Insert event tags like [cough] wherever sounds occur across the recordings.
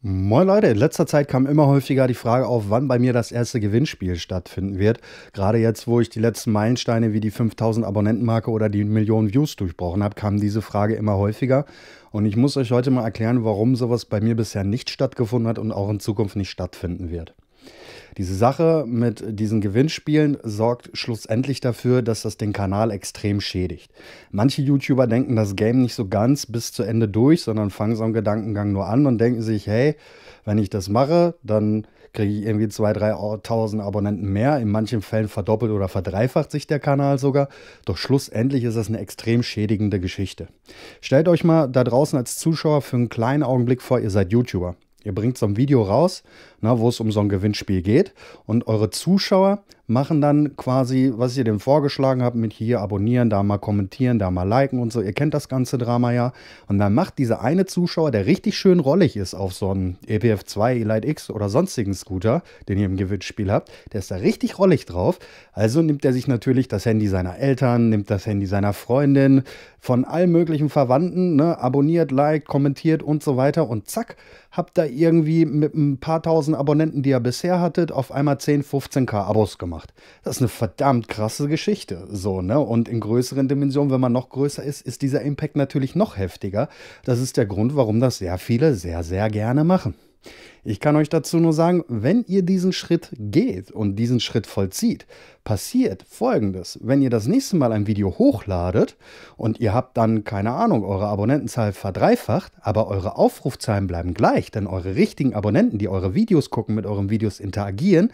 Moin Leute, in letzter Zeit kam immer häufiger die Frage auf, wann bei mir das erste Gewinnspiel stattfinden wird. Gerade jetzt, wo ich die letzten Meilensteine wie die 5000 Abonnentenmarke oder die Millionen Views durchbrochen habe, kam diese Frage immer häufiger. Und ich muss euch heute mal erklären, warum sowas bei mir bisher nicht stattgefunden hat und auch in Zukunft nicht stattfinden wird. Diese Sache mit diesen Gewinnspielen sorgt schlussendlich dafür, dass das den Kanal extrem schädigt. Manche YouTuber denken das Game nicht so ganz bis zu Ende durch, sondern fangen so einen Gedankengang nur an und denken sich, hey, wenn ich das mache, dann kriege ich irgendwie 2.000, 3.000 Abonnenten mehr. In manchen Fällen verdoppelt oder verdreifacht sich der Kanal sogar. Doch schlussendlich ist das eine extrem schädigende Geschichte. Stellt euch mal da draußen als Zuschauer für einen kleinen Augenblick vor, ihr seid YouTuber. Ihr bringt so ein Video raus na, wo es um so ein Gewinnspiel geht. Und eure Zuschauer machen dann quasi, was ihr dem vorgeschlagen habt, mit hier abonnieren, da mal kommentieren, da mal liken und so. Ihr kennt das ganze Drama ja. Und dann macht dieser eine Zuschauer, der richtig schön rollig ist auf so einem EPF 2, Elite X oder sonstigen Scooter, den ihr im Gewinnspiel habt, der ist da richtig rollig drauf. Also nimmt er sich natürlich das Handy seiner Eltern, nimmt das Handy seiner Freundin, von allen möglichen Verwandten, ne? abonniert, liked, kommentiert und so weiter. Und zack, habt da irgendwie mit ein paar tausend 10.000 Abonnenten, die ihr bisher hattet, auf einmal 10, 15k Abos gemacht. Das ist eine verdammt krasse Geschichte. So, ne? Und in größeren Dimensionen, wenn man noch größer ist, ist dieser Impact natürlich noch heftiger. Das ist der Grund, warum das sehr viele sehr, sehr gerne machen. Ich kann euch dazu nur sagen, wenn ihr diesen Schritt geht und diesen Schritt vollzieht, passiert folgendes. Wenn ihr das nächste Mal ein Video hochladet und ihr habt dann, keine Ahnung, eure Abonnentenzahl verdreifacht, aber eure Aufrufzahlen bleiben gleich, denn eure richtigen Abonnenten, die eure Videos gucken, mit euren Videos interagieren,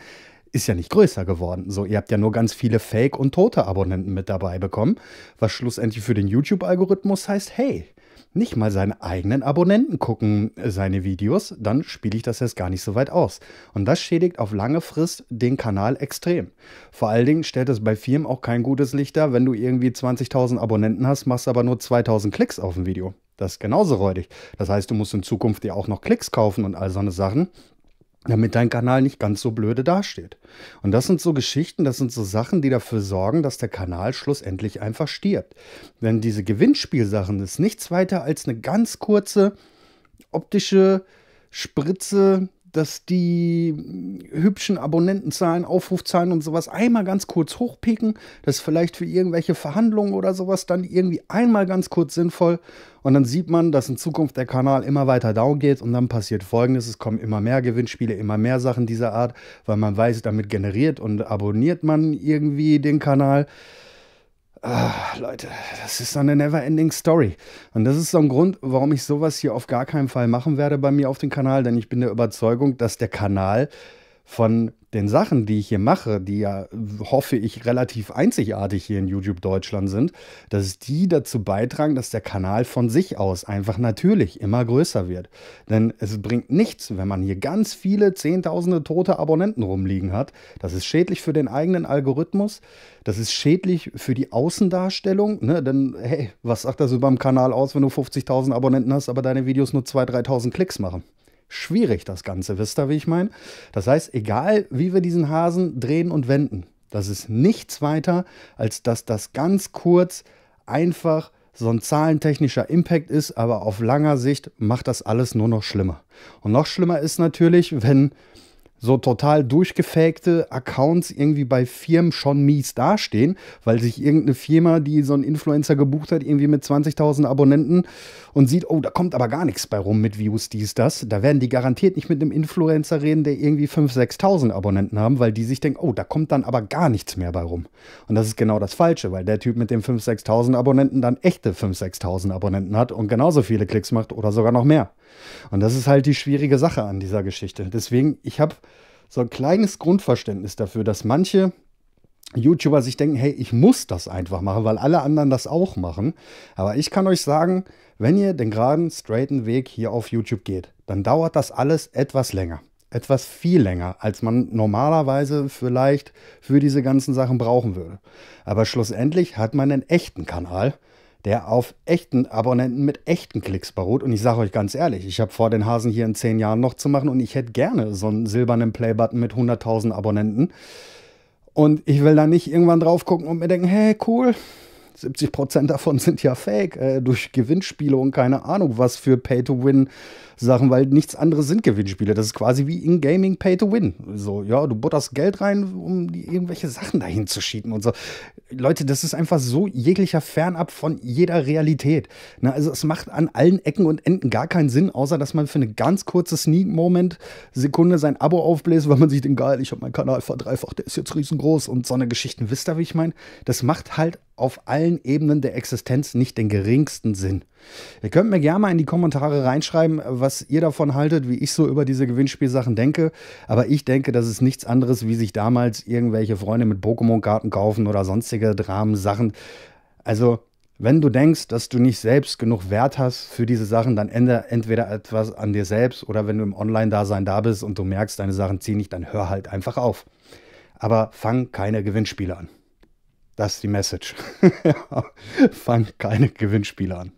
ist ja nicht größer geworden. So, ihr habt ja nur ganz viele Fake- und tote Abonnenten mit dabei bekommen, was schlussendlich für den YouTube-Algorithmus heißt, hey, nicht mal seine eigenen Abonnenten gucken äh, seine Videos, dann spiele ich das jetzt gar nicht so weit aus. Und das schädigt auf lange Frist den Kanal extrem. Vor allen Dingen stellt es bei Firmen auch kein gutes Licht dar, wenn du irgendwie 20.000 Abonnenten hast, machst aber nur 2.000 Klicks auf ein Video. Das ist genauso räudig. Das heißt, du musst in Zukunft dir auch noch Klicks kaufen und all so eine Sachen damit dein Kanal nicht ganz so blöde dasteht. Und das sind so Geschichten, das sind so Sachen, die dafür sorgen, dass der Kanal schlussendlich einfach stirbt. Denn diese Gewinnspielsachen ist nichts weiter als eine ganz kurze optische Spritze dass die hm, hübschen Abonnentenzahlen, Aufrufzahlen und sowas einmal ganz kurz hochpicken. Das ist vielleicht für irgendwelche Verhandlungen oder sowas dann irgendwie einmal ganz kurz sinnvoll. Und dann sieht man, dass in Zukunft der Kanal immer weiter down geht und dann passiert folgendes: Es kommen immer mehr Gewinnspiele, immer mehr Sachen dieser Art, weil man weiß, damit generiert und abonniert man irgendwie den Kanal. Ach, Leute, das ist so eine never-ending Story. Und das ist so ein Grund, warum ich sowas hier auf gar keinen Fall machen werde bei mir auf dem Kanal, denn ich bin der Überzeugung, dass der Kanal von den Sachen, die ich hier mache, die ja, hoffe ich, relativ einzigartig hier in YouTube Deutschland sind, dass die dazu beitragen, dass der Kanal von sich aus einfach natürlich immer größer wird. Denn es bringt nichts, wenn man hier ganz viele Zehntausende tote Abonnenten rumliegen hat. Das ist schädlich für den eigenen Algorithmus. Das ist schädlich für die Außendarstellung. Ne? Denn, hey, was sagt das über dem Kanal aus, wenn du 50.000 Abonnenten hast, aber deine Videos nur 2.000, 3.000 Klicks machen? schwierig, das Ganze. Wisst ihr, wie ich meine? Das heißt, egal wie wir diesen Hasen drehen und wenden, das ist nichts weiter, als dass das ganz kurz einfach so ein zahlentechnischer Impact ist, aber auf langer Sicht macht das alles nur noch schlimmer. Und noch schlimmer ist natürlich, wenn so total durchgefakte Accounts irgendwie bei Firmen schon mies dastehen, weil sich irgendeine Firma, die so einen Influencer gebucht hat, irgendwie mit 20.000 Abonnenten und sieht, oh, da kommt aber gar nichts bei rum mit Views, dies, das. Da werden die garantiert nicht mit einem Influencer reden, der irgendwie 5.000, 6.000 Abonnenten haben, weil die sich denken, oh, da kommt dann aber gar nichts mehr bei rum. Und das ist genau das Falsche, weil der Typ mit den 5.000, 6.000 Abonnenten dann echte 5.000, 6.000 Abonnenten hat und genauso viele Klicks macht oder sogar noch mehr. Und das ist halt die schwierige Sache an dieser Geschichte. Deswegen, ich habe so ein kleines Grundverständnis dafür, dass manche YouTuber sich denken, hey, ich muss das einfach machen, weil alle anderen das auch machen. Aber ich kann euch sagen, wenn ihr den geraden, straighten Weg hier auf YouTube geht, dann dauert das alles etwas länger. Etwas viel länger, als man normalerweise vielleicht für diese ganzen Sachen brauchen würde. Aber schlussendlich hat man einen echten Kanal der auf echten Abonnenten mit echten Klicks beruht. Und ich sage euch ganz ehrlich, ich habe vor, den Hasen hier in zehn Jahren noch zu machen und ich hätte gerne so einen silbernen Playbutton mit 100.000 Abonnenten. Und ich will da nicht irgendwann drauf gucken und mir denken, hey, cool, 70 Prozent davon sind ja fake, äh, durch Gewinnspiele und keine Ahnung was für Pay-to-Win-Sachen, weil nichts anderes sind Gewinnspiele. Das ist quasi wie in Gaming Pay-to-Win. So, ja, du butterst Geld rein, um irgendwelche Sachen dahin zu schieben und so. Leute, das ist einfach so jeglicher fernab von jeder Realität. Na, also es macht an allen Ecken und Enden gar keinen Sinn, außer dass man für eine ganz kurze Sneak-Moment Sekunde sein Abo aufbläst, weil man sich denkt, geil, ich habe meinen Kanal verdreifacht, der ist jetzt riesengroß und so eine Geschichten. Wisst ihr, wie ich meine? Das macht halt auf allen Ebenen der Existenz nicht den geringsten Sinn. Ihr könnt mir gerne mal in die Kommentare reinschreiben, was ihr davon haltet, wie ich so über diese Gewinnspielsachen denke. Aber ich denke, das ist nichts anderes, wie sich damals irgendwelche Freunde mit Pokémon-Karten kaufen oder sonstige Dramen-Sachen. Also, wenn du denkst, dass du nicht selbst genug Wert hast für diese Sachen, dann ändere entweder etwas an dir selbst oder wenn du im Online-Dasein da bist und du merkst, deine Sachen ziehen nicht, dann hör halt einfach auf. Aber fang keine Gewinnspiele an. Das ist die Message. [laughs] Fangt keine Gewinnspiele an.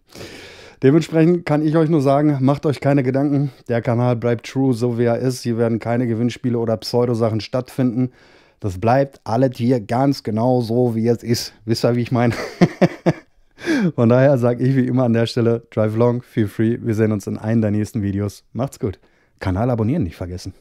Dementsprechend kann ich euch nur sagen, macht euch keine Gedanken. Der Kanal bleibt true, so wie er ist. Hier werden keine Gewinnspiele oder Pseudosachen stattfinden. Das bleibt alles hier ganz genau so, wie es ist. Wisst ihr, wie ich meine? [laughs] Von daher sage ich wie immer an der Stelle, drive long, feel free. Wir sehen uns in einem der nächsten Videos. Macht's gut. Kanal abonnieren nicht vergessen.